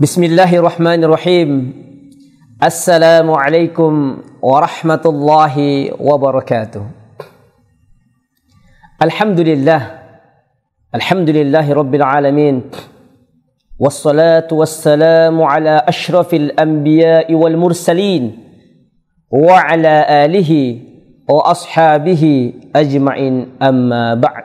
بسم الله الرحمن الرحيم السلام عليكم ورحمة الله وبركاته الحمد لله الحمد لله رب العالمين والصلاة والسلام على أشرف الأنبياء والمرسلين وعلى آله وأصحابه أجمعين أما بعد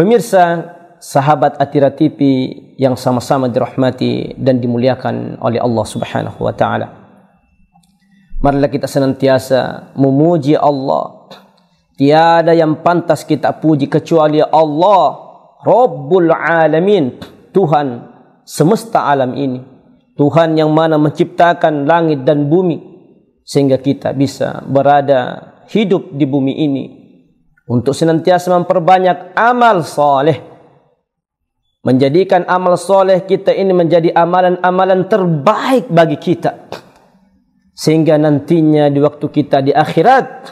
Pemirsa sahabat atira atiratipi yang sama-sama dirahmati dan dimuliakan oleh Allah Subhanahu wa taala. Marilah kita senantiasa memuji Allah. Tiada yang pantas kita puji kecuali Allah Rabbul Alamin, Tuhan semesta alam ini. Tuhan yang mana menciptakan langit dan bumi sehingga kita bisa berada hidup di bumi ini untuk senantiasa memperbanyak amal soleh menjadikan amal soleh kita ini menjadi amalan-amalan terbaik bagi kita sehingga nantinya di waktu kita di akhirat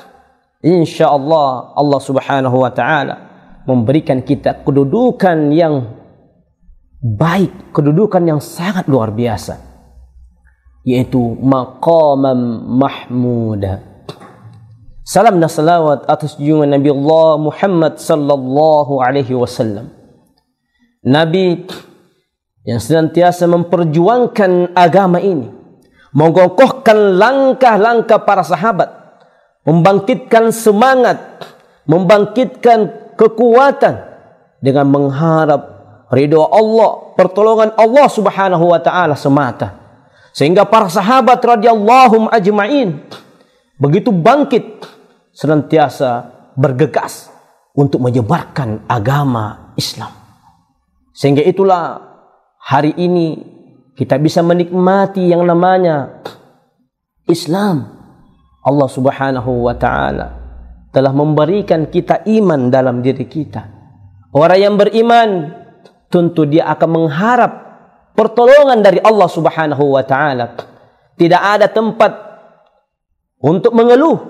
insya Allah Allah subhanahu wa ta'ala memberikan kita kedudukan yang baik kedudukan yang sangat luar biasa yaitu maqamam mahmuda salam dan salawat atas junjungan Nabi Allah Muhammad sallallahu alaihi wasallam Nabi yang senantiasa memperjuangkan agama ini, mengokohkan langkah-langkah para sahabat, membangkitkan semangat, membangkitkan kekuatan dengan mengharap ridho Allah, pertolongan Allah Subhanahu wa taala semata. Sehingga para sahabat radhiyallahu ajmain begitu bangkit senantiasa bergegas untuk menyebarkan agama Islam. Sehingga itulah hari ini kita bisa menikmati yang namanya Islam. Allah Subhanahu wa taala telah memberikan kita iman dalam diri kita. Orang yang beriman tentu dia akan mengharap pertolongan dari Allah Subhanahu wa taala. Tidak ada tempat untuk mengeluh,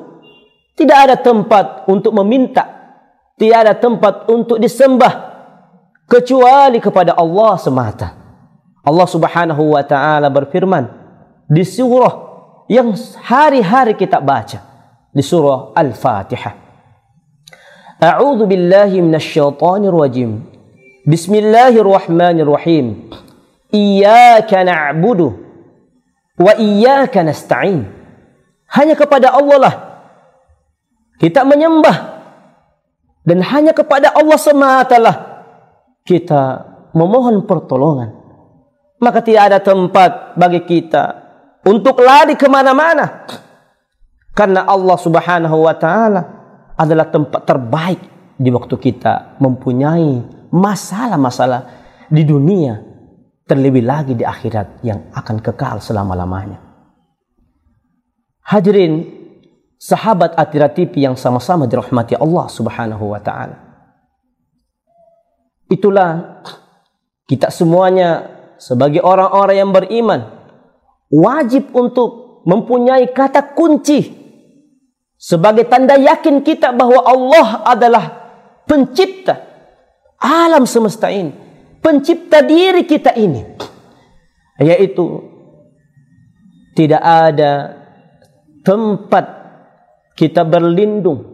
tidak ada tempat untuk meminta, tidak ada tempat untuk disembah, kecuali kepada Allah semata. Allah Subhanahu wa taala berfirman di surah yang hari-hari kita baca di surah Al-Fatihah. A'udzu billahi minasyaitonir rajim. Bismillahirrahmanirrahim. Iyyaka na'budu wa iyyaka nasta'in. Hanya kepada Allah lah kita menyembah dan hanya kepada Allah semata lah kita memohon pertolongan, maka tidak ada tempat bagi kita untuk lari kemana-mana. Karena Allah subhanahu wa ta'ala adalah tempat terbaik di waktu kita mempunyai masalah-masalah di dunia. Terlebih lagi di akhirat yang akan kekal selama-lamanya. Hadirin sahabat atiratipi yang sama-sama dirahmati Allah subhanahu wa ta'ala. Itulah kita semuanya sebagai orang-orang yang beriman wajib untuk mempunyai kata kunci sebagai tanda yakin kita bahwa Allah adalah pencipta alam semesta ini, pencipta diri kita ini. Yaitu tidak ada tempat kita berlindung.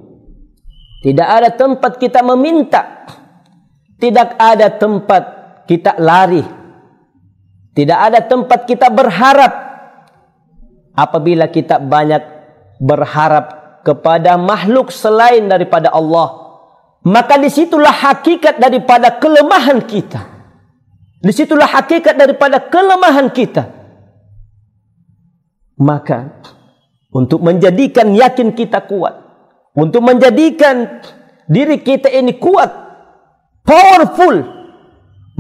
Tidak ada tempat kita meminta tidak ada tempat kita lari. Tidak ada tempat kita berharap. Apabila kita banyak berharap kepada makhluk selain daripada Allah, maka disitulah hakikat daripada kelemahan kita. Disitulah hakikat daripada kelemahan kita. Maka untuk menjadikan yakin kita kuat, untuk menjadikan diri kita ini kuat, powerful,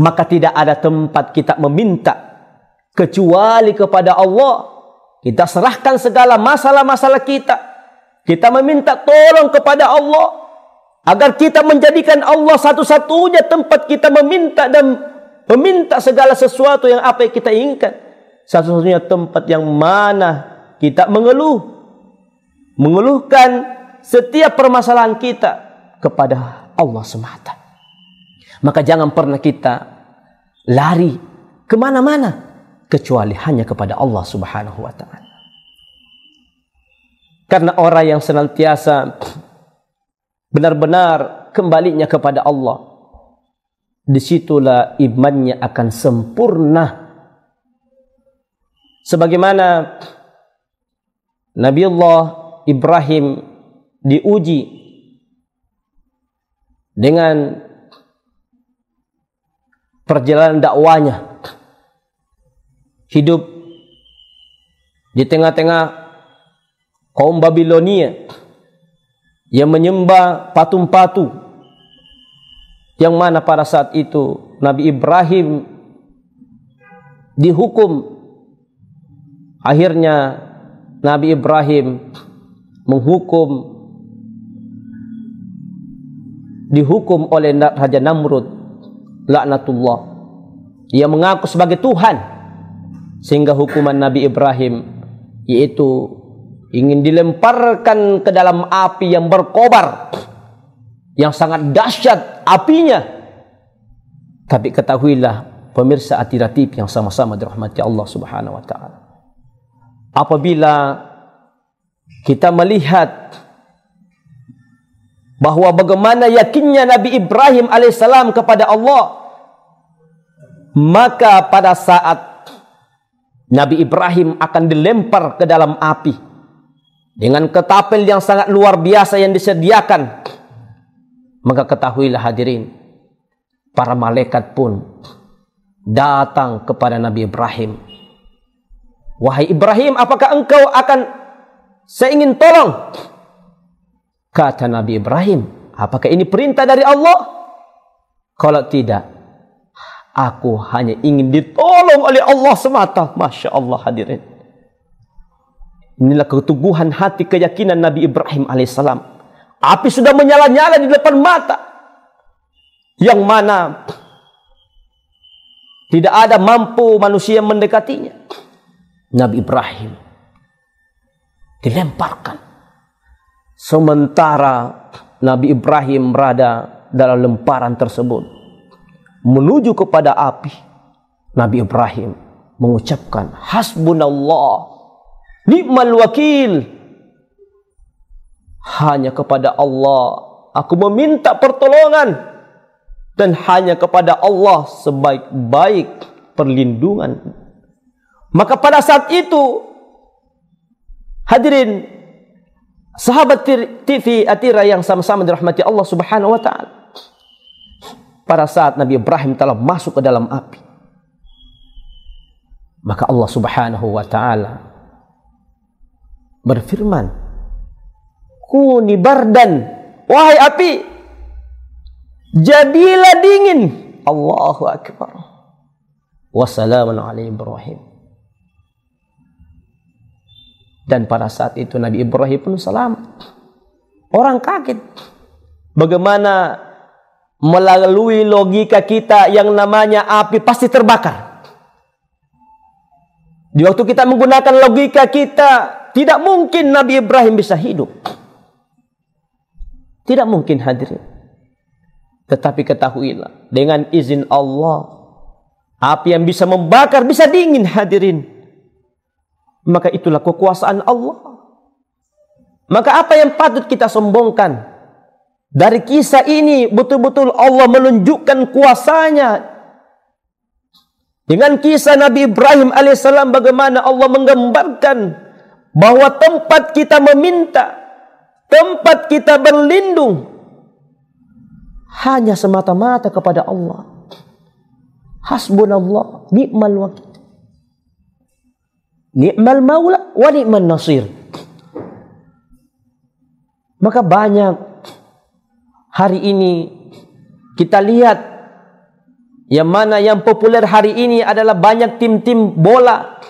maka tidak ada tempat kita meminta kecuali kepada Allah. Kita serahkan segala masalah-masalah kita. Kita meminta tolong kepada Allah agar kita menjadikan Allah satu-satunya tempat kita meminta dan meminta segala sesuatu yang apa yang kita inginkan. Satu-satunya tempat yang mana kita mengeluh, mengeluhkan setiap permasalahan kita kepada Allah semata. Maka jangan pernah kita lari kemana-mana kecuali hanya kepada Allah Subhanahu wa taala. Karena orang yang senantiasa benar-benar kembalinya kepada Allah, disitulah imannya akan sempurna. Sebagaimana Nabi Allah Ibrahim diuji dengan perjalanan dakwahnya. Hidup di tengah-tengah kaum Babilonia yang menyembah patung-patung yang mana pada saat itu Nabi Ibrahim dihukum akhirnya Nabi Ibrahim menghukum dihukum oleh Raja Namrud laknatullah Ia mengaku sebagai Tuhan sehingga hukuman Nabi Ibrahim yaitu ingin dilemparkan ke dalam api yang berkobar yang sangat dahsyat apinya tapi ketahuilah pemirsa atiratif yang sama-sama dirahmati Allah Subhanahu wa taala apabila kita melihat bahwa bagaimana yakinnya Nabi Ibrahim alaihissalam kepada Allah maka pada saat Nabi Ibrahim akan dilempar ke dalam api dengan ketapel yang sangat luar biasa yang disediakan maka ketahuilah hadirin para malaikat pun datang kepada Nabi Ibrahim wahai Ibrahim apakah engkau akan saya ingin tolong Kata Nabi Ibrahim, apakah ini perintah dari Allah? Kalau tidak, aku hanya ingin ditolong oleh Allah semata. Masya Allah hadirin. Inilah keteguhan hati keyakinan Nabi Ibrahim alaihissalam. Api sudah menyala-nyala di depan mata. Yang mana tidak ada mampu manusia mendekatinya. Nabi Ibrahim dilemparkan sementara Nabi Ibrahim berada dalam lemparan tersebut menuju kepada api Nabi Ibrahim mengucapkan hasbunallah ni'mal wakil hanya kepada Allah aku meminta pertolongan dan hanya kepada Allah sebaik-baik perlindungan maka pada saat itu hadirin Sahabat TV Atira yang sama-sama dirahmati Allah Subhanahu wa taala. Pada saat Nabi Ibrahim telah masuk ke dalam api. Maka Allah Subhanahu wa taala berfirman, "Kuni bardan, wahai api, jadilah dingin." Allahu akbar. Wassalamun ala Ibrahim. Dan pada saat itu Nabi Ibrahim pun selamat. Orang kaget. Bagaimana melalui logika kita yang namanya api pasti terbakar. Di waktu kita menggunakan logika kita, tidak mungkin Nabi Ibrahim bisa hidup. Tidak mungkin hadirin. Tetapi ketahuilah, dengan izin Allah, api yang bisa membakar bisa dingin hadirin maka itulah kekuasaan Allah. Maka apa yang patut kita sombongkan? Dari kisah ini betul-betul Allah menunjukkan kuasanya. Dengan kisah Nabi Ibrahim alaihissalam bagaimana Allah menggambarkan bahwa tempat kita meminta, tempat kita berlindung hanya semata-mata kepada Allah. Hasbunallah, ni'mal wakil. Ni'mal maula wa nasir. Maka banyak hari ini kita lihat yang mana yang populer hari ini adalah banyak tim-tim bola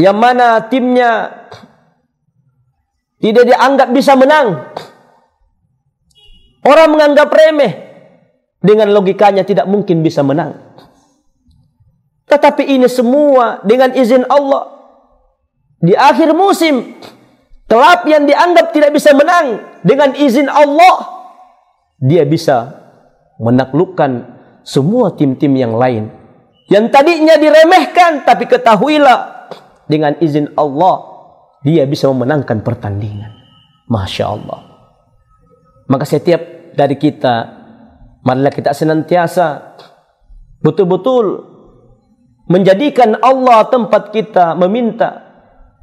yang mana timnya tidak dianggap bisa menang. Orang menganggap remeh dengan logikanya tidak mungkin bisa menang. Tetapi ini semua dengan izin Allah. Di akhir musim, klub yang dianggap tidak bisa menang dengan izin Allah, dia bisa menaklukkan semua tim-tim yang lain. Yang tadinya diremehkan, tapi ketahuilah dengan izin Allah, dia bisa memenangkan pertandingan. Masya Allah. Maka setiap dari kita, marilah kita senantiasa betul-betul menjadikan Allah tempat kita meminta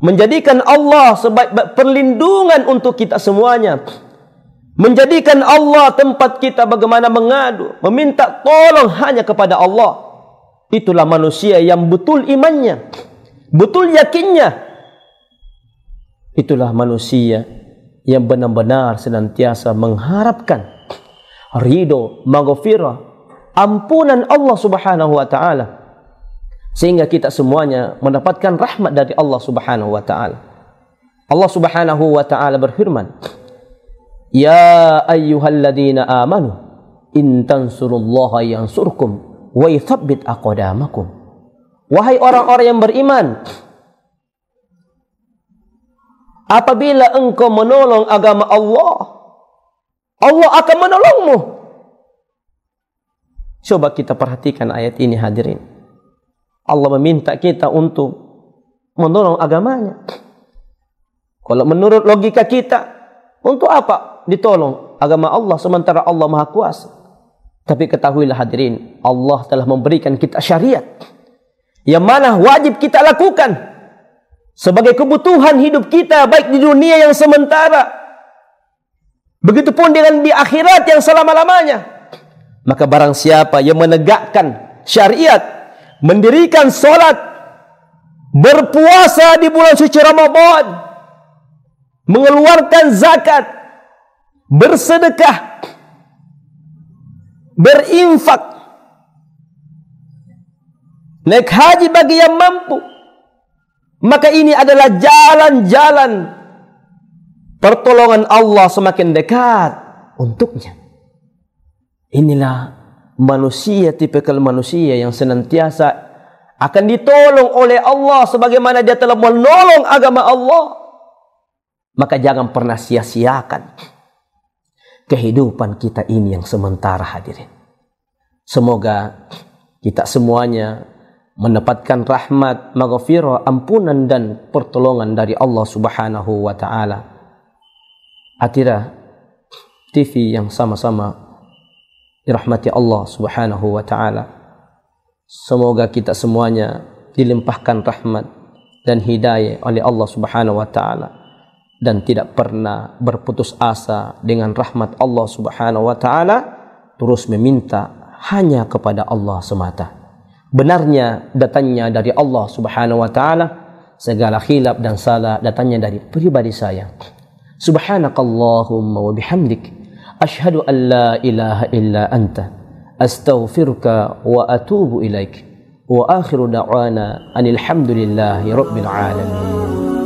menjadikan Allah sebaik perlindungan untuk kita semuanya menjadikan Allah tempat kita bagaimana mengadu meminta tolong hanya kepada Allah itulah manusia yang betul imannya betul yakinnya itulah manusia yang benar-benar senantiasa mengharapkan ridho maghfirah ampunan Allah Subhanahu wa taala sehingga kita semuanya mendapatkan rahmat dari Allah Subhanahu wa taala. Allah Subhanahu wa taala berfirman, "Ya ayyuhalladzina amanu in tansurullaha yansurkum wa yuthabbit aqdamakum." Wahai orang-orang yang beriman, apabila engkau menolong agama Allah, Allah akan menolongmu. Coba kita perhatikan ayat ini hadirin. Allah meminta kita untuk menolong agamanya. Kalau menurut logika kita, untuk apa ditolong agama Allah sementara Allah Maha Kuasa? Tapi ketahuilah hadirin, Allah telah memberikan kita syariat. Yang mana wajib kita lakukan sebagai kebutuhan hidup kita baik di dunia yang sementara begitupun dengan di akhirat yang selama-lamanya. Maka barang siapa yang menegakkan syariat mendirikan solat, berpuasa di bulan suci Ramadan, mengeluarkan zakat, bersedekah, berinfak, naik haji bagi yang mampu. Maka ini adalah jalan-jalan pertolongan Allah semakin dekat untuknya. Inilah manusia tipikal manusia yang senantiasa akan ditolong oleh Allah sebagaimana dia telah menolong agama Allah maka jangan pernah sia-siakan kehidupan kita ini yang sementara hadirin semoga kita semuanya mendapatkan rahmat, maghfirah, ampunan dan pertolongan dari Allah Subhanahu wa taala. Atira TV yang sama-sama dirahmati Allah Subhanahu wa taala. Semoga kita semuanya dilimpahkan rahmat dan hidayah oleh Allah Subhanahu wa taala dan tidak pernah berputus asa dengan rahmat Allah Subhanahu wa taala terus meminta hanya kepada Allah semata. Benarnya datangnya dari Allah Subhanahu wa taala, segala khilaf dan salah datangnya dari pribadi saya. Subhanakallahumma wa bihamdika أشهد أن لا إله إلا أنت أستغفرك وأتوب إليك وآخر دعوانا أن الحمد لله رب العالمين